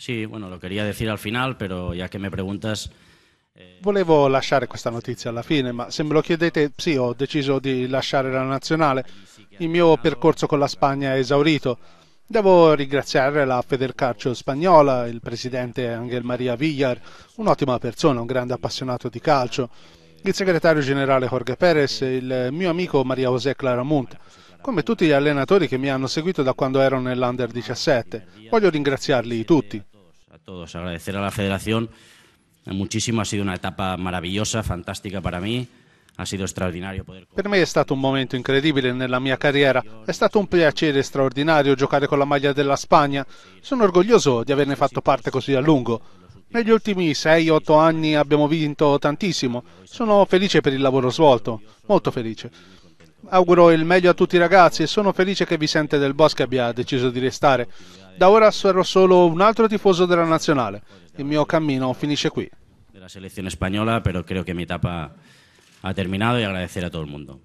Sì, bueno, lo quería decir al final, pero ya que me preguntas... Eh, Volevo lasciare questa notizia alla fine, ma se me lo chiedete, sì, ho deciso di lasciare la nazionale. Il mio percorso con la Spagna è esaurito. Devo ringraziare la Federcalcio spagnola, il presidente Angel Maria Villar, un'ottima persona, un grande appassionato di calcio, il segretario generale Jorge Perez, il mio amico Maria José Claramunt come tutti gli allenatori che mi hanno seguito da quando ero nell'Under 17. Voglio ringraziarli tutti. A tutti, agradecer a la federazione muchísimo, ha sido una etapa maravillosa, fantastica per me. Ha sido straordinario poter... Per me è stato un momento incredibile nella mia carriera. È stato un piacere straordinario giocare con la maglia della Spagna. Sono orgoglioso di averne fatto parte così a lungo. Negli ultimi 6-8 anni abbiamo vinto tantissimo. Sono felice per il lavoro svolto, molto felice. Auguro il meglio a tutti i ragazzi e sono felice che Vicente del Bosque abbia deciso di restare. Da ora sarò solo un altro tifoso della nazionale. Il mio cammino finisce qui. Della selezione spagnola, però credo che mi tappa ha terminato e agradecer a tutto il mondo.